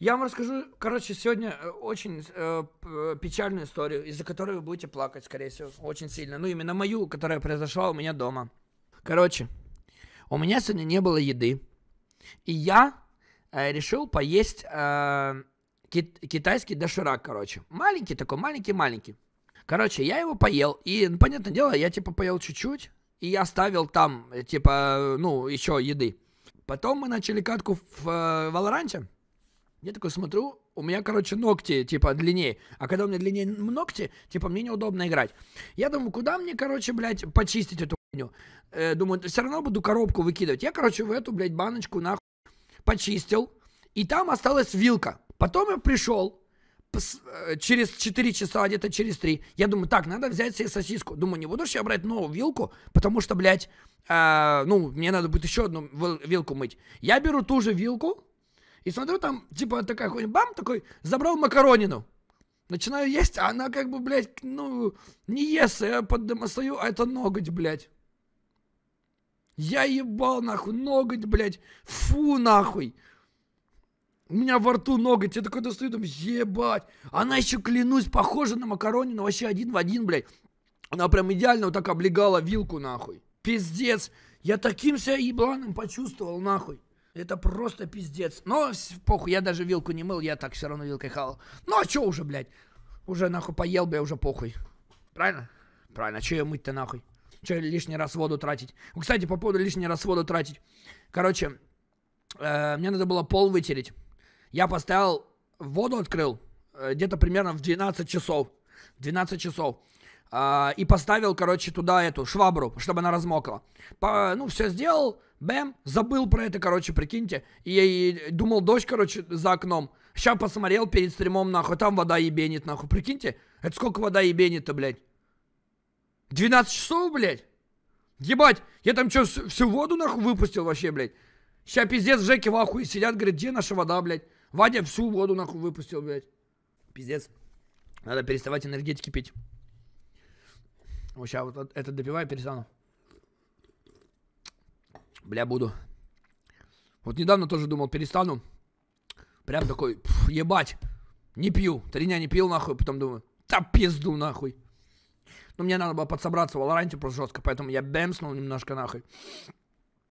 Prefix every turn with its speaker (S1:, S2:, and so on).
S1: Я вам расскажу, короче, сегодня э, очень э, печальную историю, из-за которой вы будете плакать, скорее всего, очень сильно. Ну, именно мою, которая произошла у меня дома. Короче, у меня сегодня не было еды, и я э, решил поесть э, кит- китайский доширак, короче. Маленький такой, маленький-маленький. Короче, я его поел, и, ну, понятное дело, я, типа, поел чуть-чуть, и я оставил там, э, типа, э, ну, еще еды. Потом мы начали катку в э, я такой смотрю, у меня, короче, ногти, типа, длиннее. А когда у меня длиннее ногти, типа, мне неудобно играть. Я думаю, куда мне, короче, блядь, почистить эту хуйню? Э, думаю, все равно буду коробку выкидывать. Я, короче, в эту, блядь, баночку нахуй почистил. И там осталась вилка. Потом я пришел, э, через 4 часа, где-то через 3. Я думаю, так, надо взять себе сосиску. Думаю, не буду же я брать новую вилку, потому что, блядь, э, ну, мне надо будет еще одну вилку мыть. Я беру ту же вилку, и смотрю, там, типа, такая хуйня, бам, такой, забрал макаронину. Начинаю есть, а она как бы, блядь, ну, не ест, а я поддомостою, а это ноготь, блядь. Я ебал, нахуй, ноготь, блядь, фу, нахуй. У меня во рту ноготь, я такой достаю, там, ебать. Она еще, клянусь, похожа на макаронину, вообще один в один, блядь. Она прям идеально вот так облегала вилку, нахуй. Пиздец, я таким себя ебланым почувствовал, нахуй. Это просто пиздец. Но похуй, я даже вилку не мыл, я так все равно вилкой хавал. Ну а чё уже, блядь? Уже нахуй поел бы, я уже похуй. Правильно? Правильно, а чё я мыть-то нахуй? Чё лишний раз воду тратить? Кстати, по поводу лишний раз воду тратить. Короче, э, мне надо было пол вытереть. Я поставил, воду открыл, э, где-то примерно в 12 часов. 12 часов. А, и поставил, короче, туда эту швабру, чтобы она размокла. По, ну, все сделал, бэм, забыл про это, короче, прикиньте. И, и думал, дождь, короче, за окном. Сейчас посмотрел перед стримом, нахуй, там вода ебенит, нахуй. Прикиньте, это сколько вода ебенит-то, блядь? 12 часов, блядь? Ебать, я там что, всю воду, нахуй, выпустил вообще, блядь? Сейчас пиздец, Жеки в ахуе сидят, говорят, где наша вода, блядь? Вадя всю воду, нахуй, выпустил, блядь. Пиздец. Надо переставать энергетики пить. Вот сейчас вот это допиваю, перестану. Бля, буду. Вот недавно тоже думал, перестану. Прям такой, пф, ебать, не пью. Три дня не пил, нахуй. Потом думаю, да пизду, нахуй. Но ну, мне надо было подсобраться в Валоранте просто жестко, поэтому я бэмснул немножко, нахуй.